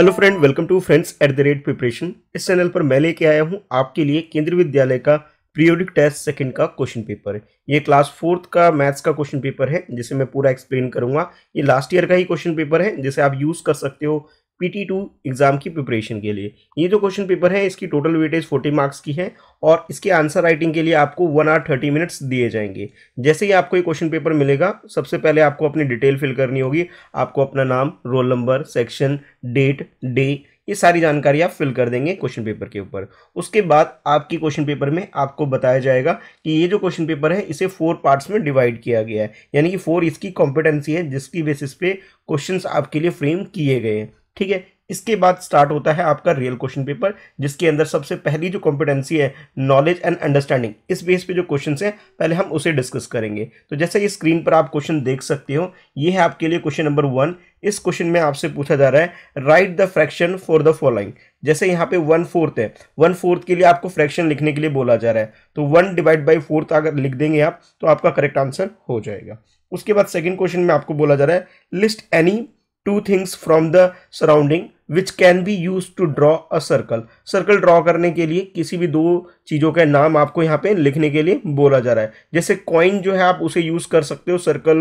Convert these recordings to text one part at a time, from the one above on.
hello friend welcome to friends at the rate preparation इस channel पर मैं लेके आया हूँ आपके लिए केंद्रीय विद्यालय का पीरियोडिक टेस्ट सेकंड का क्वेश्चन पेपर है ये क्लास फोर्थ का मैथ्स का क्वेश्चन पेपर है जिसे मैं पूरा एक्सप्लेन करूँगा ये लास्ट ईयर का ही क्वेश्चन पेपर है जिसे आप यूज़ कर सकते हो पीटी टू एग्ज़ाम की प्रिपरेशन के लिए ये जो क्वेश्चन पेपर है इसकी टोटल वेटेज फोर्टी मार्क्स की है और इसके आंसर राइटिंग के लिए आपको वन आर थर्टी मिनट्स दिए जाएंगे जैसे ही आपको ये क्वेश्चन पेपर मिलेगा सबसे पहले आपको अपनी डिटेल फिल करनी होगी आपको अपना नाम roll number section date day ये सारी जानकारी आप फिल कर देंगे क्वेश्चन पेपर के ऊपर उसके बाद आपकी क्वेश्चन पेपर में आपको बताया जाएगा कि ये जो क्वेश्चन पेपर है इसे फोर पार्ट्स में डिवाइड किया गया है यानी कि फोर इसकी कॉम्पिटेंसी है जिसकी बेसिस पे क्वेश्चंस आपके लिए फ्रेम किए गए हैं ठीक है इसके बाद स्टार्ट होता है आपका रियल क्वेश्चन पेपर जिसके अंदर सबसे पहली जो कॉम्पिटेंसी है नॉलेज एंड अंडरस्टैंडिंग इस बेस पे जो क्वेश्चन हैं पहले हम उसे डिस्कस करेंगे तो जैसे ये स्क्रीन पर आप क्वेश्चन देख सकते हो ये है आपके लिए क्वेश्चन नंबर वन इस क्वेश्चन में आपसे पूछा जा रहा है write the fraction for the following जैसे यहाँ पे वन फोर्थ है वन फोर्थ के लिए आपको फ्रैक्शन लिखने के लिए बोला जा रहा है तो वन डिवाइड बाई फोर्थ अगर लिख देंगे आप तो आपका करेक्ट आंसर हो जाएगा उसके बाद सेकेंड क्वेश्चन में आपको बोला जा रहा है list any two things from the surrounding which can be use to draw a circle circle draw करने के लिए किसी भी दो चीज़ों का नाम आपको यहाँ पे लिखने के लिए बोला जा रहा है जैसे कॉइन जो है आप उसे यूज़ कर सकते हो सर्कल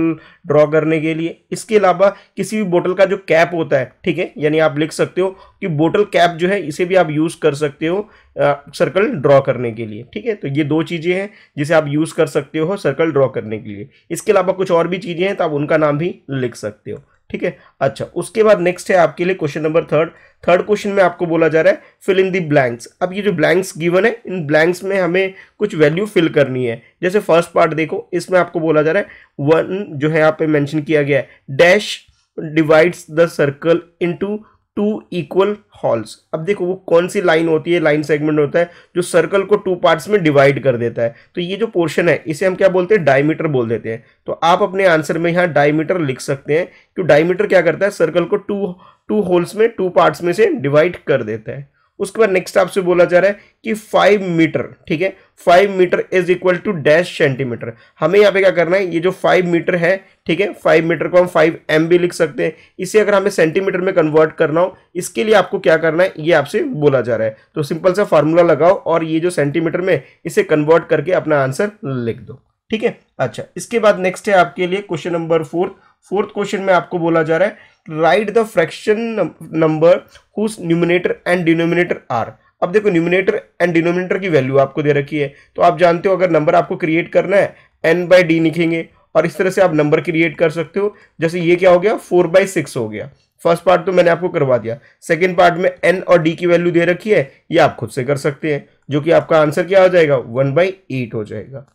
ड्रॉ करने के लिए इसके अलावा किसी भी बोटल का जो कैप होता है ठीक है यानी आप लिख सकते हो कि बोटल कैप जो है इसे भी आप यूज़ कर सकते हो सर्कल ड्रॉ करने के लिए ठीक है तो ये दो चीज़ें हैं जिसे आप यूज़ कर सकते हो सर्कल ड्रॉ करने के लिए इसके अलावा कुछ और भी चीज़ें हैं तो आप उनका नाम भी लिख सकते हो ठीक है अच्छा उसके बाद नेक्स्ट है आपके लिए question number third third question में आपको बोला जा रहा है फिल इन दी ब्लैंक्स अब ये जो ब्लैंक्स गिवन है इन ब्लैंक्स में हमें कुछ वैल्यू फिल करनी है जैसे फर्स्ट पार्ट देखो इसमें आपको बोला जा रहा है वन जो है यहाँ पे मैंशन किया गया है dash divides the circle to two equal halves अब देखो वो कौन सी लाइन होती है लाइन सेगमेंट होता है जो सर्कल को टू पार्ट्स में डिवाइड कर देता है तो ये जो पोर्शन है इसे हम क्या बोलते हैं डायमीटर बोल देते हैं तो आप अपने आंसर में यहाँ डायमीटर लिख सकते हैं क्यों डायमीटर क्या करता है सर्कल को टू टू होल्स में टू पार्ट्स में से डिवाइड कर देता है उसके बाद नेक्स्ट आपसे बोला जा रहा है कि फाइव मीटर ठीक है five metre is equal to dash centimetre हमें यहाँ पे क्या करना है ये जो फाइव मीटर है ठीक है फाइव मीटर को हम फाइव एम भी लिख सकते हैं इसे अगर हमें सेंटीमीटर में कन्वर्ट करना हो इसके लिए आपको क्या करना है ये आपसे बोला जा रहा है तो सिंपल सा फॉर्मूला लगाओ और ये जो सेंटीमीटर में इसे कन्वर्ट करके अपना आंसर लिख दो ठीक है अच्छा इसके बाद नेक्स्ट है आपके लिए question number fourth fourth question में आपको बोला जा रहा है write the fraction number whose numerator and denominator are अब देखो न्यूमिनेटर एंड डिनोमिनेटर की वैल्यू आपको दे रखी है तो आप जानते हो अगर नंबर आपको क्रिएट करना है एन बाई डी लिखेंगे और इस तरह से आप नंबर क्रिएट कर सकते हो जैसे ये क्या हो गया फोर बाई सिक्स हो गया फर्स्ट पार्ट तो मैंने आपको करवा दिया सेकेंड पार्ट में एन और डी की वैल्यू दे रखी है ये आप खुद से कर सकते हैं जो कि आपका आंसर क्या हो जाएगा वन बाई एट हो जाएगा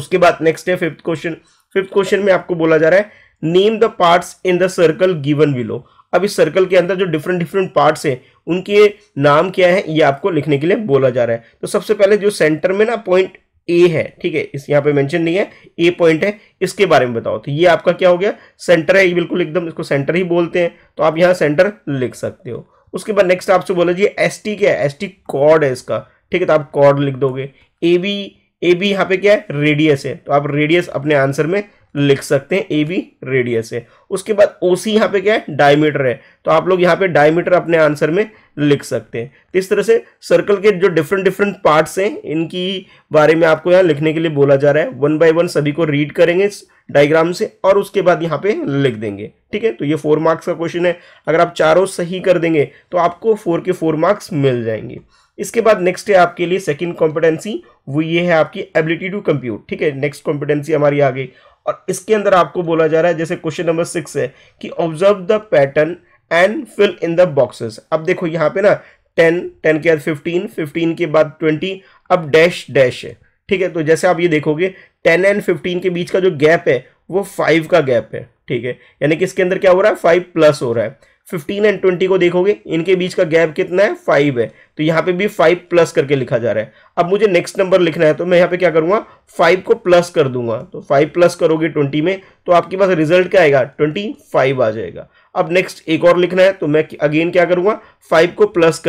उसके बाद नेक्स्ट है फिफ्थ क्वेश्चन फिफ्थ क्वेश्चन में आपको बोला जा रहा है name the parts in the circle given below अब इस सर्कल के अंदर जो डिफरेंट डिफरेंट पार्ट्स हैं उनके नाम क्या है ये आपको लिखने के लिए बोला जा रहा है तो सबसे पहले जो सेंटर में ना पॉइंट ए है ठीक है इस यहाँ पे मेंशन नहीं है ए पॉइंट है इसके बारे में बताओ तो ये आपका क्या हो गया सेंटर है ये बिल्कुल एकदम इसको सेंटर ही बोलते हैं तो आप यहाँ सेंटर लिख सकते हो उसके बाद नेक्स्ट आपसे बोला जी एस टी क्या है एस टी कॉर्ड है इसका ठीक है तो आप कॉर्ड लिख दोगे ए बी ए बी यहाँ पे क्या है रेडियस है तो आप रेडियस अपने आंसर में लिख सकते हैं ए बी रेडियस है उसके बाद ओ सी यहाँ पे क्या है डायमीटर है तो आप लोग यहाँ पे डायमीटर अपने आंसर में लिख सकते हैं तो इस तरह से सर्कल के जो डिफरेंट डिफरेंट पार्ट्स हैं इनकी बारे में आपको यहाँ लिखने के लिए बोला जा रहा है वन बाय वन सभी को रीड करेंगे डायग्राम से और उसके बाद यहाँ पे लिख देंगे ठीक है तो ये फोर मार्क्स का क्वेश्चन है अगर आप चारों सही कर देंगे तो आपको फोर के फोर मार्क्स मिल जाएंगे इसके बाद नेक्स्ट है आपके लिए सेकंड कॉम्पिटेंसी वो ये है आपकी एबिलिटी टू कंप्यूट ठीक है नेक्स्ट कॉम्पिटेंसी हमारी आ गई और इसके अंदर आपको बोला जा रहा है जैसे क्वेश्चन नंबर सिक्स है कि observe the pattern and fill in the boxes अब देखो यहाँ पे ना टेन टेन के बाद फिफ्टीन फिफ्टीन के बाद ट्वेंटी अब डैश डैश है ठीक है तो जैसे आप ये देखोगे टेन एंड फिफ्टीन के बीच का जो गैप है वो फाइव का गैप है ठीक है यानी कि इसके अंदर क्या हो रहा है फाइव प्लस हो रहा है फिफ्टीन एंड ट्वेंटी को देखोगे इनके बीच का गैप कितना है फाइव है तो यहाँ पे भी फाइव प्लस करके लिखा जा रहा है अब मुझे नेक्स्ट नंबर लिखना है तो मैं यहाँ पे क्या करूंगा फाइव को प्लस कर दूंगा तो फाइव प्लस करोगे ट्वेंटी में तो आपके पास रिजल्ट क्या आएगा ट्वेंटी फाइव आ जाएगा अब नेक्स्ट एक और लिखना है तो मैं अगेन क्या करूँगा फाइव को प्लस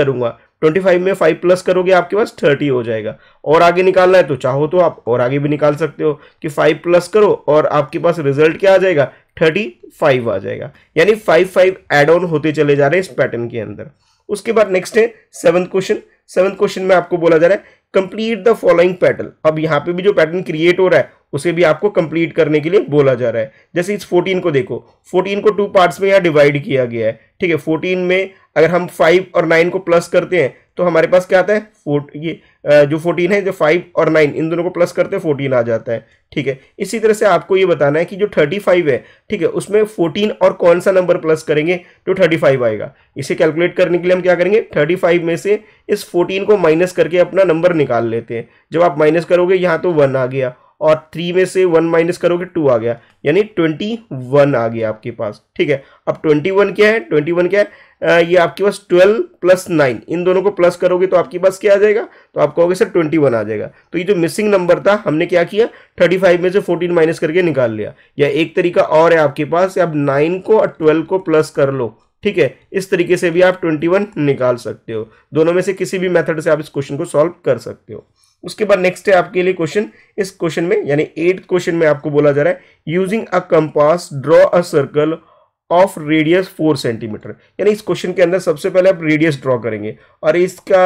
ट्वेंटी फाइव में फाइव प्लस करोगे आपके पास थर्टी हो जाएगा और आगे निकालना है तो चाहो तो आप और आगे भी निकाल सकते हो कि फाइव प्लस करो और आपके पास रिजल्ट क्या आ जाएगा थर्टी फाइव आ जाएगा यानी फाइव फाइव एड ऑन होते चले जा रहे हैं इस पैटर्न के अंदर उसके बाद नेक्स्ट है सेवंथ क्वेश्चन सेवंथ क्वेश्चन में आपको बोला जा रहा है कंप्लीट द फॉलोइंग पैटर्न अब यहाँ पे भी जो पैटर्न क्रिएट हो रहा है उसे भी आपको कंप्लीट करने के लिए बोला जा रहा है जैसे इस फोर्टीन को देखो फोर्टीन को टू पार्ट्स में यहाँ डिवाइड किया गया है ठीक है फोर्टीन में अगर हम फाइव और नाइन को प्लस करते हैं तो हमारे पास क्या आता है फोर्ट ये जो फोर्टीन है जो फाइव और नाइन इन दोनों को प्लस करते हैं फोर्टीन आ जाता है ठीक है इसी तरह से आपको ये बताना है कि जो थर्टी फाइव है ठीक है उसमें फोर्टीन और कौन सा नंबर प्लस करेंगे तो थर्टी फाइव आएगा इसे कैलकुलेट करने के लिए हम क्या करेंगे थर्टी फाइव में से इस फोर्टीन को माइनस करके अपना नंबर निकाल लेते हैं जब आप माइनस करोगे यहाँ तो वन आ गया और थ्री में से वन माइनस करोगे टू आ गया यानी ट्वेंटी वन आ गया आपके पास ठीक है अब ट्वेंटी वन क्या है ट्वेंटी वन क्या है आ, ये आपके पास ट्वेल्व प्लस नाइन इन दोनों को प्लस करोगे तो आपके पास क्या आ जाएगा तो आप कहोगे सर ट्वेंटी वन आ जाएगा तो ये जो मिसिंग नंबर था हमने क्या किया थर्टी फाइव में से फोर्टीन माइनस करके निकाल लिया या एक तरीका और है आपके पास आप नाइन को और ट्वेल्व को प्लस कर लो ठीक है इस तरीके से भी आप वन निकाल सकते हो दोनों में से किसी भी मेथड से आप इस क्वेश्चन को सॉल्व कर सकते हो उसके बाद नेक्स्ट है आपके लिए क्वेश्चन इस क्वेश्चन में यानी एट क्वेश्चन में आपको बोला जा रहा है using a compass draw a circle of radius four centimetre यानी इस क्वेश्चन के अंदर सबसे पहले आप रेडियस ड्रॉ करेंगे और इसका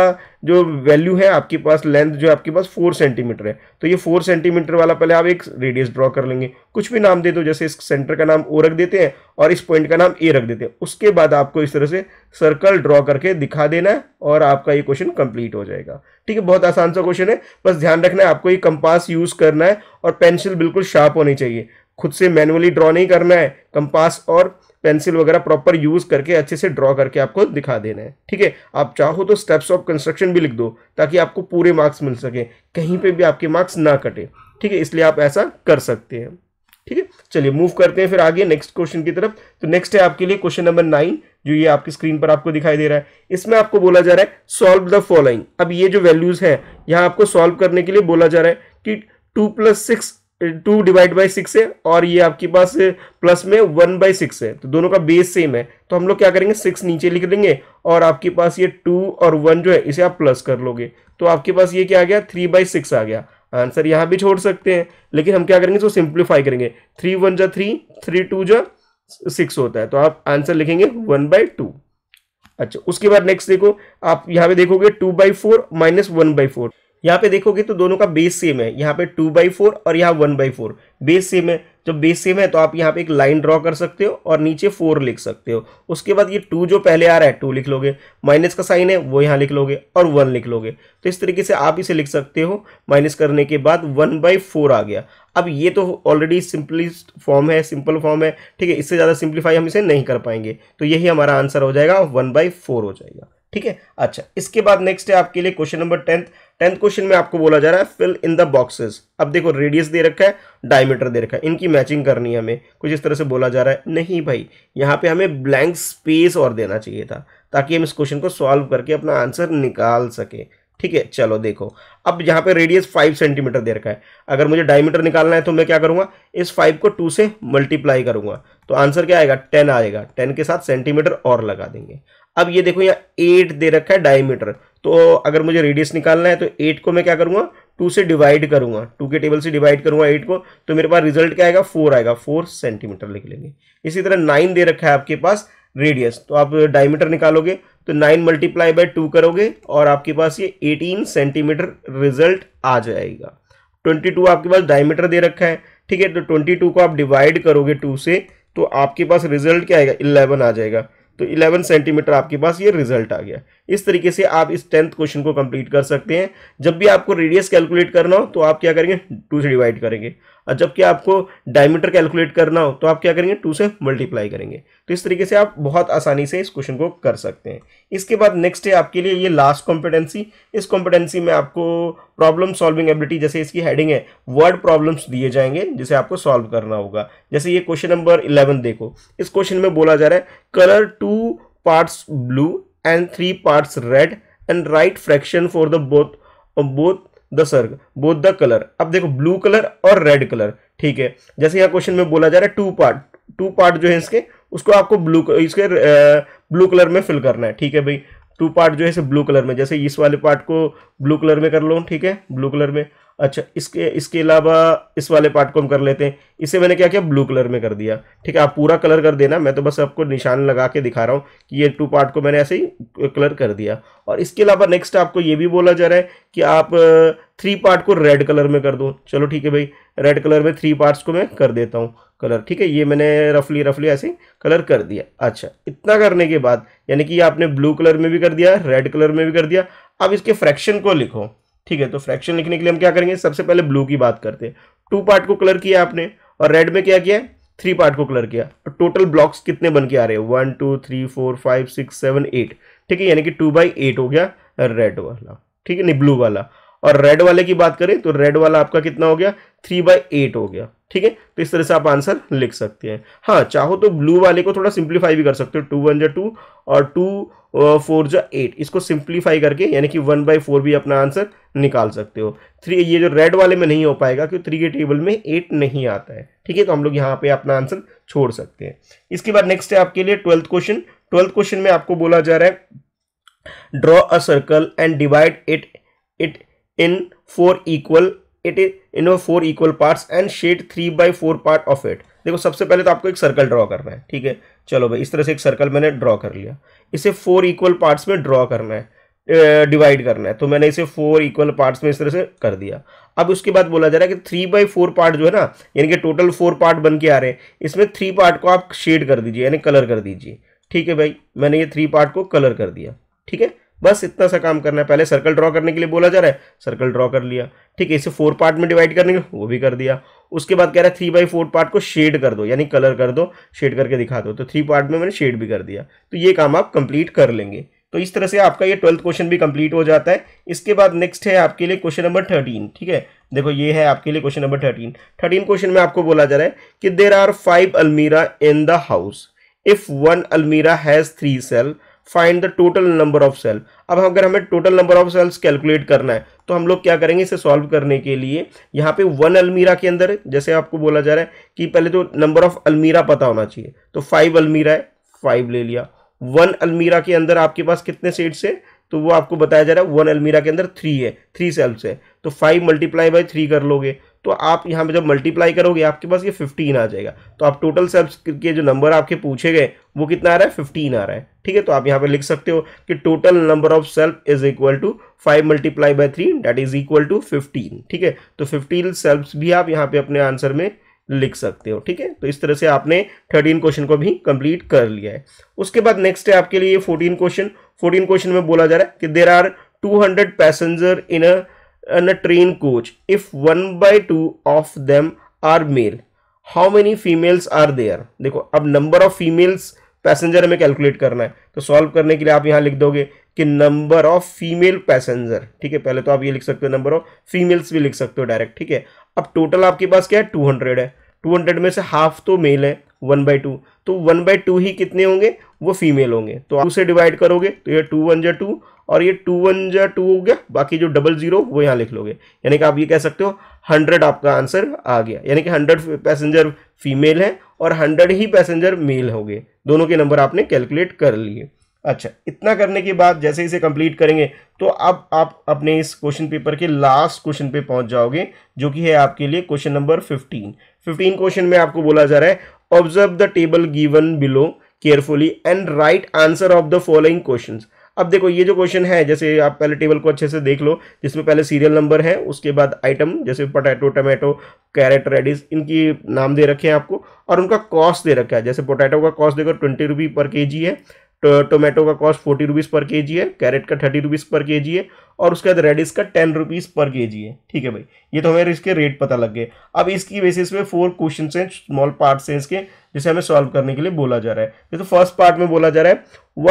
जो वैल्यू है आपके पास लेंथ जो आपके पास फोर सेंटीमीटर है तो ये फोर सेंटीमीटर वाला पहले आप एक रेडियस ड्रॉ कर लेंगे कुछ भी नाम दे दो जैसे इस सेंटर का नाम ओ रख देते हैं और इस पॉइंट का नाम ए रख देते हैं उसके बाद आपको इस तरह से सर्कल ड्रॉ करके दिखा देना है और आपका ये क्वेश्चन कंप्लीट हो जाएगा ठीक है बहुत आसान सा क्वेश्चन है बस ध्यान रखना है आपको ये कंपास यूज़ करना है और पेंसिल बिल्कुल शार्प होनी चाहिए खुद से मैनुअली ड्रॉ नहीं करना है कंपास और पेंसिल वगैरह प्रॉपर यूज करके अच्छे से ड्रॉ करके आपको दिखा देना है ठीक है आप चाहो तो स्टेप्स ऑफ कंस्ट्रक्शन भी लिख दो ताकि आपको पूरे मार्क्स मिल सके कहीं पे भी आपके मार्क्स ना कटे ठीक है इसलिए आप ऐसा कर सकते हैं ठीक है चलिए मूव करते हैं फिर आगे नेक्स्ट क्वेश्चन की तरफ तो नेक्स्ट है आपके लिए क्वेश्चन नंबर नाइन जो ये आपकी स्क्रीन पर आपको दिखाई दे रहा है इसमें आपको बोला जा रहा है सॉल्व द फॉलोइंग अब ये जो वैल्यूज है यहाँ आपको सॉल्व करने के लिए बोला जा रहा है कि two plus six two divide by six है और ये आपके पास प्लस में वन बाई सिक्स है तो दोनों का बेस सेम है तो हम लोग क्या करेंगे सिक्स नीचे लिख देंगे और आपके पास ये टू और वन जो है इसे आप प्लस कर लोगे तो आपके पास ये क्या आ गया थ्री बाई सिक्स आ गया आंसर यहाँ भी छोड़ सकते हैं लेकिन हम क्या करेंगे इसको सिंप्लीफाई करेंगे थ्री वन जा थ्री थ्री टू जा सिक्स होता है तो आप आंसर लिखेंगे वन बाई टू अच्छा उसके बाद नेक्स्ट देखो आप यहाँ पे देखोगे two by four minus one by four यहाँ पे देखोगे तो दोनों का बेस सेम है यहाँ पे टू बाई फोर और यहाँ one by four base same है जब बेस सेम है तो आप यहाँ पे एक लाइन ड्रॉ कर सकते हो और नीचे फोर लिख सकते हो उसके बाद ये टू जो पहले आ रहा है टू लिख लोगे माइनस का साइन है वो यहाँ लिख लोगे और वन लिख लोगे तो इस तरीके से आप इसे लिख सकते हो माइनस करने के बाद वन बाई फोर आ गया अब ये तो ऑलरेडी सिंपलिस्ट फॉर्म है सिंपल फॉर्म है ठीक है इससे ज़्यादा सिंप्लीफाई हम इसे नहीं कर पाएंगे तो यही हमारा आंसर हो जाएगा वन बाई फोर हो जाएगा ठीक है अच्छा इसके बाद नेक्स्ट है आपके लिए question number tenth tenth question में आपको बोला जा रहा है फिल इन द बॉक्सेस अब देखो रेडियस दे रखा है डायमीटर दे रखा है इनकी मैचिंग करनी है हमें कुछ इस तरह से बोला जा रहा है नहीं भाई यहाँ पे हमें ब्लैंक स्पेस और देना चाहिए था ताकि हम इस क्वेश्चन को सॉल्व करके अपना आंसर निकाल सकें ठीक है चलो देखो अब यहाँ पे रेडियस फाइव सेंटीमीटर दे रखा है अगर मुझे डायमीटर निकालना है तो मैं क्या करूँगा इस फाइव को टू से मल्टीप्लाई करूँगा तो आंसर क्या आएगा टेन आएगा टेन के साथ सेंटीमीटर और लगा देंगे अब ये देखो यहाँ एट दे रखा है डायमीटर तो अगर मुझे रेडियस निकालना है तो एट को मैं क्या करूँगा टू से डिवाइड करूँगा टू के टेबल से डिवाइड करूँगा एट को तो मेरे पास रिजल्ट क्या आएगा फोर आएगा फोर सेंटीमीटर लिख लेंगे इसी तरह नाइन दे रखा है आपके पास रेडियस तो आप डायमीटर निकालोगे तो नाइन मल्टीप्लाई बाय टू करोगे और आपके पास ये एटीन सेंटीमीटर रिजल्ट आ जाएगा ट्वेंटी टू आपके पास डायमीटर दे रखा है ठीक है तो ट्वेंटी टू को आप डिवाइड करोगे टू से तो आपके पास रिजल्ट क्या आएगा इलेवन आ जाएगा तो इलेवन सेंटीमीटर आपके पास ये रिजल्ट आ गया इस तरीके से आप इस टेंथ क्वेश्चन को कंप्लीट कर सकते हैं जब भी आपको रेडियस कैलकुलेट करना हो तो आप क्या करेंगे टू से डिवाइड करेंगे और जबकि आपको डायमीटर कैलकुलेट करना हो तो आप क्या करेंगे टू से मल्टीप्लाई करेंगे तो इस तरीके से आप बहुत आसानी से इस क्वेश्चन को कर सकते हैं इसके बाद नेक्स्ट है आपके लिए ये लास्ट कॉम्पिटेंसी इस कॉम्पिटेंसी में आपको प्रॉब्लम सॉल्विंग एबिलिटी जैसे इसकी हेडिंग है वर्ड प्रॉब्लम्स दिए जाएंगे जिसे आपको सॉल्व करना होगा जैसे ये क्वेश्चन नंबर इलेवन देखो इस क्वेश्चन में बोला जा रहा है colour two parts blue and 3 parts red and write fraction for the both uh, both the circle both the colour अब देखो ब्लू कलर और रेड कलर ठीक है जैसे यहाँ क्वेश्चन में बोला जा रहा है टू पार्ट टू पार्ट जो है इसके उसको आपको ब्लू इसके ब्लू uh, कलर में फिल करना है ठीक है भाई टू पार्ट जो है ब्लू कलर में जैसे इस वाले पार्ट को ब्लू कलर में कर लो ठीक है ब्लू कलर में अच्छा इसके इसके अलावा इस वाले पार्ट को हम कर लेते हैं इसे मैंने क्या किया ब्लू कलर में कर दिया ठीक है आप पूरा कलर कर देना मैं तो बस आपको निशान लगा के दिखा रहा हूँ कि ये टू पार्ट को मैंने ऐसे ही कलर कर दिया और इसके अलावा नेक्स्ट आपको ये भी बोला जा रहा है कि आप थ्री पार्ट को रेड कलर में कर दो चलो ठीक है भाई रेड कलर में थ्री पार्ट्स को मैं कर देता हूँ कलर ठीक है ये मैंने रफली रफली ऐसे कलर कर दिया अच्छा इतना करने के बाद यानी कि आपने ब्लू कलर में भी कर दिया रेड कलर में भी कर दिया अब इसके फ्रैक्शन को लिखो ठीक है तो फ्रैक्शन लिखने के लिए हम क्या करेंगे सबसे पहले ब्लू की बात करते हैं टू पार्ट को कलर किया आपने और रेड में क्या किया थ्री पार्ट को कलर किया और टोटल ब्लॉक्स कितने बन के आ रहे हैं one two three four five six seven eight ठीक है यानी कि टू बाई एट हो गया रेड वाला ठीक है नहीं ब्लू वाला और रेड वाले की बात करें तो रेड वाला आपका कितना हो गया थ्री बाई एट हो गया ठीक है तो इस तरह से आप आंसर लिख सकते हैं हाँ चाहो तो ब्लू वाले को थोड़ा सिंप्लीफाई भी कर सकते हो टू वन जो टू और टू फोर जा एट इसको सिंप्लीफाई करके यानी कि वन बाई फोर भी अपना आंसर निकाल सकते हो थ्री ये जो रेड वाले में नहीं हो पाएगा क्योंकि थ्री के टेबल में एट नहीं आता है ठीक है तो हम लोग यहाँ पे अपना आंसर छोड़ सकते हैं इसके बाद नेक्स्ट है आपके लिए ट्वेल्थ क्वेश्चन ट्वेल्थ क्वेश्चन में आपको बोला जा रहा है draw a circle and divide it it in four equal it is in four equal parts and shade three by four part of it देखो सबसे पहले तो आपको एक सर्कल ड्रॉ करना है ठीक है चलो भाई इस तरह से एक सर्कल मैंने ड्रॉ कर लिया इसे फोर इक्वल पार्ट्स में ड्रॉ करना है डिवाइड करना है तो मैंने इसे फोर इक्वल पार्ट्स में इस तरह से कर दिया अब उसके बाद बोला जा रहा है कि थ्री बाई फोर पार्ट जो है ना यानी कि टोटल फोर पार्ट बन के आ रहे हैं इसमें थ्री पार्ट को आप शेड कर दीजिए यानी कलर कर दीजिए ठीक है भाई मैंने ये थ्री पार्ट को कलर कर दिया ठीक है बस इतना सा काम करना है पहले सर्कल ड्रॉ करने के लिए बोला जा रहा है सर्कल ड्रॉ कर लिया ठीक है इसे फोर पार्ट में डिवाइड करने के वो भी कर दिया उसके बाद कह रहा है थ्री बाई फोर पार्ट को शेड कर दो यानी कलर कर दो शेड करके दिखा दो तो थ्री पार्ट में मैंने शेड भी कर दिया तो ये काम आप कंप्लीट कर लेंगे तो इस तरह से आपका ये ट्वेल्थ क्वेश्चन भी कंप्लीट हो जाता है इसके बाद नेक्स्ट है आपके लिए क्वेश्चन नंबर थर्टीन ठीक है देखो ये है आपके लिए question number thirteen thirteen question में आपको बोला जा रहा है कि there are five almirah in the house if one almirah has three shelf find the total number of shelf अब अगर हमें total number of shelves calculate करना है तो हम लोग क्या करेंगे इसे सॉल्व करने के लिए यहाँ पे वन अलमीरा के अंदर जैसे आपको बोला जा रहा है कि पहले तो नंबर ऑफ अलमीरा पता होना चाहिए तो फाइव अलमीरा है फाइव ले लिया वन अलमीरा के अंदर आपके पास कितने सेट्स है तो वो आपको बताया जा रहा है वन अलमीरा के अंदर थ्री है थ्री सेल्स है तो फाइव मल्टीप्लाई बाई थ्री कर लोगे तो आप यहाँ पे जब मल्टीप्लाई करोगे आपके पास ये फिफ्टीन आ जाएगा तो आप टोटल सेल्स के जो नंबर आपके पूछे गए वो कितना आ रहा है फिफ्टीन आ रहा है ठीक है तो आप यहां पर लिख सकते हो कि total number of shelf is equal to five multiply by three that is equal to fifteen ठीक है तो फिफ्टीन सेल्फ भी आप यहां पे अपने आंसर में लिख सकते हो ठीक है तो इस तरह से आपने थर्टीन क्वेश्चन को भी कंप्लीट कर लिया है उसके बाद नेक्स्ट है आपके लिए फोर्टीन क्वेश्चन फोर्टीन क्वेश्चन में बोला जा रहा है कि there are two hundred passenger in a train coach if one by two of them are male how many females are there देखो अब नंबर ऑफ फीमेल्स पैसेंजर हमें कैलकुलेट करना है तो सॉल्व करने के लिए आप यहाँ लिख दोगे कि नंबर ऑफ फीमेल पैसेंजर ठीक है पहले तो आप ये लिख सकते हो नंबर ऑफ फीमेल्स भी लिख सकते हो डायरेक्ट ठीक है अब टोटल आपके पास क्या है टू हंड्रेड है टू हंड्रेड में से हाफ तो मेल है वन बाई टू तो वन बाई टू ही कितने होंगे वो फीमेल होंगे तो आप उसे डिवाइड करोगे तो ये टू वन जा टू और ये टू वन जा टू हो गया बाकी जो डबल जीरो वो यहाँ लिख लोगे यानी कि आप ये कह सकते हो हंड्रेड आपका आंसर आ गया यानी कि हंड्रेड पैसेंजर फीमेल है और हंड्रेड ही पैसेंजर मेल हो गए दोनों के नंबर आपने कैलकुलेट कर लिए अच्छा इतना करने के बाद जैसे इसे कंप्लीट करेंगे तो अब आप अपने इस क्वेश्चन पेपर के लास्ट क्वेश्चन पे पहुंच जाओगे जो कि है आपके लिए question number fifteen fifteen question में आपको बोला जा रहा है observe the table given below carefully and write answer of the following question अब देखो ये जो क्वेश्चन है जैसे आप पहले टेबल को अच्छे से देख लो जिसमें पहले सीरियल नंबर है उसके बाद आइटम जैसे पोटैटो टमाटो कैरेट रेडिस इनकी नाम दे रखे हैं आपको और उनका कॉस्ट दे रखा है जैसे पोटैटो का कॉस्ट देखो ट्वेंटी रुपी पर के जी है टोमेटो का कॉस्ट फोर्टी रुपीज़ पर के जी है कैरेट का थर्टी रुपीज़ पर के जी है और उसके बाद रेडिस का टेन रुपीज़ पर के जी है ठीक है भाई ये तो हमें इसके रेट पता लग गए अब इसकी बेसिस पे फोर क्वेश्चन हैं स्मॉल पार्ट्स हैं इसके जिसे हमें सॉल्व करने के लिए बोला जा रहा है जैसे फर्स्ट पार्ट में बोला जा रहा है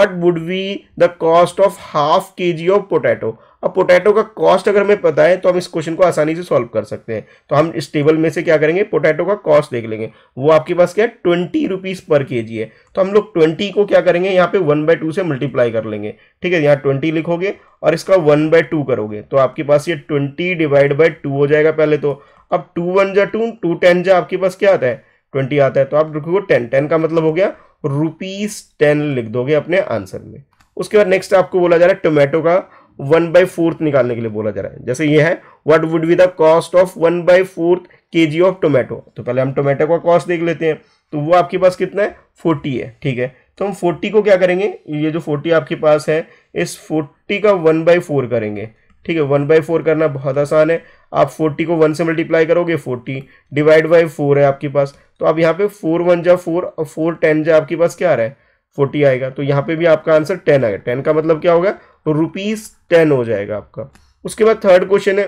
what would be the cost of half K G of potato अब पोटैटो का कॉस्ट अगर हमें पता है तो हम इस क्वेश्चन को आसानी से सॉल्व कर सकते हैं तो हम इस टेबल में से क्या करेंगे पोटैटो का कॉस्ट देख लेंगे वो आपके पास क्या है ट्वेंटी रुपीज़ पर के जी है तो हम लोग ट्वेंटी को क्या करेंगे यहाँ पे वन बाय टू से मल्टीप्लाई कर लेंगे ठीक है यहाँ ट्वेंटी लिखोगे और इसका वन बाय टू करोगे तो आपके पास ये ट्वेंटी डिवाइड बाई टू हो जाएगा पहले तो अब टू वन जा टू टू टेन जा आपके पास क्या आता है ट्वेंटी आता है तो आप लिखोगे टेन टेन का मतलब हो गया रुपीज़ टेन लिख दोगे अपने आंसर में उसके बाद नेक्स्ट आपको बोला जा रहा है टोमेटो का वन बाई फोर्थ निकालने के लिए बोला जा रहा है जैसे ये है what would be the cost of one by fourth K G of tomato तो पहले हम टोमेटो का कॉस्ट देख लेते हैं तो वो आपके पास कितना है फोर्टी है ठीक है तो हम फोर्टी को क्या करेंगे ये जो फोर्टी आपके पास है इस फोर्टी का वन बाई फोर करेंगे ठीक है वन बाई फोर करना बहुत आसान है आप फोर्टी को वन से मल्टीप्लाई करोगे फोर्टी डिवाइड बाई फोर है आपके पास तो आप यहाँ पे फोर वन जा फोर और फोर टेन जा आपके पास क्या आ रहा है फोर्टी आएगा तो यहाँ पे भी आपका आंसर टेन आएगा टेन का मतलब क्या होगा रुपीज तो टेन हो जाएगा आपका उसके बाद थर्ड क्वेश्चन है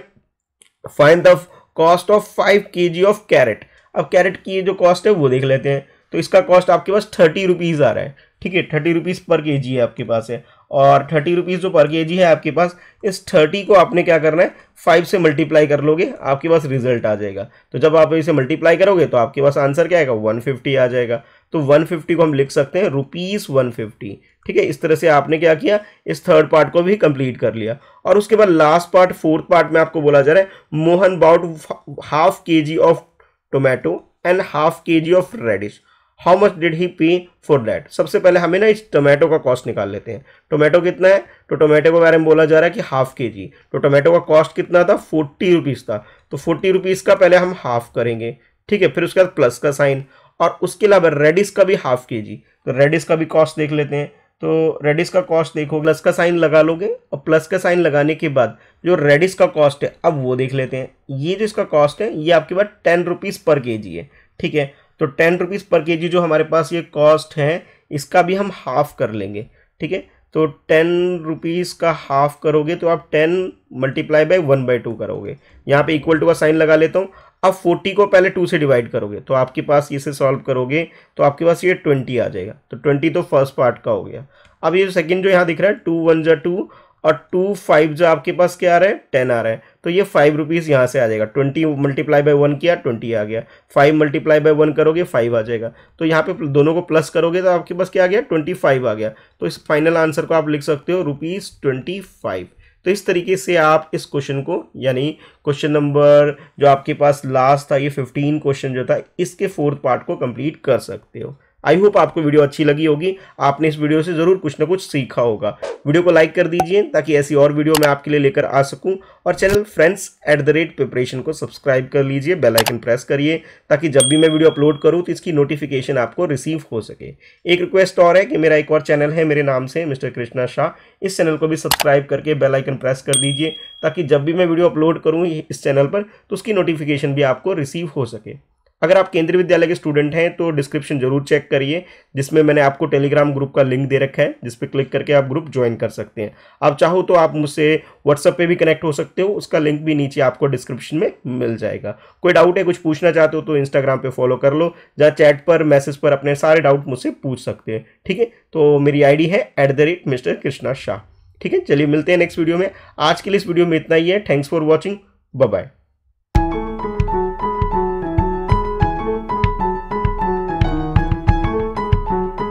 find the cost of five K G of carrot अब कैरेट की जो कॉस्ट है वो देख लेते हैं तो इसका कॉस्ट आपके पास थर्टी रुपीज़ आ रहा है ठीक है थर्टी रुपीज़ पर के जी है आपके पास है और थर्टी रुपीज़ जो पर के जी है आपके पास इस थर्टी को आपने क्या करना है फाइव से मल्टीप्लाई कर लोगे आपके पास रिजल्ट आ जाएगा तो जब आप इसे मल्टीप्लाई करोगे तो आपके पास आंसर क्या आएगा वन फिफ्टी आ जाएगा तो 150 को हम लिख सकते हैं रुपीज़ वन ठीक है इस तरह से आपने क्या किया इस थर्ड पार्ट को भी कंप्लीट कर लिया और उसके बाद लास्ट पार्ट फोर्थ पार्ट में आपको बोला जा रहा है Mohan bought half K G of tomato and half K G of radish how much did he pay for that सबसे पहले हमें ना इस टोमेटो का कॉस्ट निकाल लेते हैं टोमेटो कितना है तो टोमेटो के बारे में बोला जा रहा है कि हाफ के जी तो टोमेटो का कॉस्ट कितना था फोर्टी रुपीज़ था तो फोर्टी रुपीज़ का पहले हम हाफ करेंगे ठीक है फिर उसके बाद प्लस का साइन और उसके अलावा रेडिस का भी हाफ के जी तो रेडिस का भी कॉस्ट देख लेते हैं तो रेडिस का कॉस्ट देखो प्लस का साइन लगा लोगे और प्लस का साइन लगाने के बाद जो रेडिस का कॉस्ट है अब वो देख लेते हैं ये जो इसका कॉस्ट है ये आपके पास टेन रुपीज़ पर के जी है ठीक है तो टेन रुपीज़ पर के जी जो हमारे पास ये कॉस्ट है इसका भी हम हाफ कर लेंगे ठीक है तो टेन रुपीज़ का हाफ करोगे तो आप ten multiply by one by two करोगे यहाँ पे इक्वल टू का साइन लगा लेता हूँ अब फोर्टी को पहले टू से डिवाइड करोगे तो आपके पास इसे सॉल्व करोगे तो आपके पास ये ट्वेंटी आ जाएगा तो ट्वेंटी तो फर्स्ट पार्ट का हो गया अब ये सेकेंड जो यहाँ दिख रहा है टू वन जो टू और टू फाइव जो आपके पास क्या आ रहा है टेन आ रहा है तो ये फाइव रुपीज़ यहाँ से आ जाएगा ट्वेंटी मल्टीप्लाई बाय वन किया ट्वेंटी आ गया फाइव मल्टीप्लाई बाय वन करोगे फाइव आ जाएगा तो यहाँ पे दोनों को प्लस करोगे तो आपके पास क्या आ गया ट्वेंटी फाइव आ गया तो इस फाइनल आंसर को आप लिख सकते हो रुपीज़ ट्वेंटी फाइव तो इस तरीके से आप इस क्वेश्चन को यानी क्वेश्चन नंबर जो आपके पास लास्ट था ये फिफ्टीन क्वेश्चन जो था इसके फोर्थ पार्ट को कंप्लीट कर सकते हो आई होप आपको वीडियो अच्छी लगी होगी आपने इस वीडियो से ज़रूर कुछ ना कुछ सीखा होगा वीडियो को लाइक कर दीजिए ताकि ऐसी और वीडियो मैं आपके लिए लेकर आ सकूं और channel friends at the rate preparation को सब्सक्राइब कर लीजिए बेल आइकन प्रेस करिए ताकि जब भी मैं वीडियो अपलोड करूं तो इसकी नोटिफिकेशन आपको रिसीव हो सके एक रिक्वेस्ट और है कि मेरा एक और चैनल है मेरे नाम से मिस्टर कृष्णा शाह इस चैनल को भी सब्सक्राइब करके बेलाइकन प्रेस कर दीजिए ताकि जब भी मैं वीडियो अपलोड करूँ इस चैनल पर तो उसकी नोटिफिकेशन भी आपको रिसीव हो सके अगर आप केंद्रीय विद्यालय के स्टूडेंट हैं तो डिस्क्रिप्शन जरूर चेक करिए जिसमें मैंने आपको टेलीग्राम ग्रुप का लिंक दे रखा है जिस पर क्लिक करके आप ग्रुप ज्वाइन कर सकते हैं आप चाहो तो आप मुझसे व्हाट्सअप पे भी कनेक्ट हो सकते हो उसका लिंक भी नीचे आपको डिस्क्रिप्शन में मिल जाएगा कोई डाउट है कुछ पूछना चाहते हो तो इंस्टाग्राम पर फॉलो कर लो या चैट पर मैसेज पर अपने सारे डाउट मुझसे पूछ सकते हैं ठीक है तो मेरी आई है एट मिस्टर कृष्णा शाह ठीक है चलिए मिलते हैं नेक्स्ट वीडियो में आज के लिए इस वीडियो में इतना ही है थैंक्स फॉर वॉचिंग बाय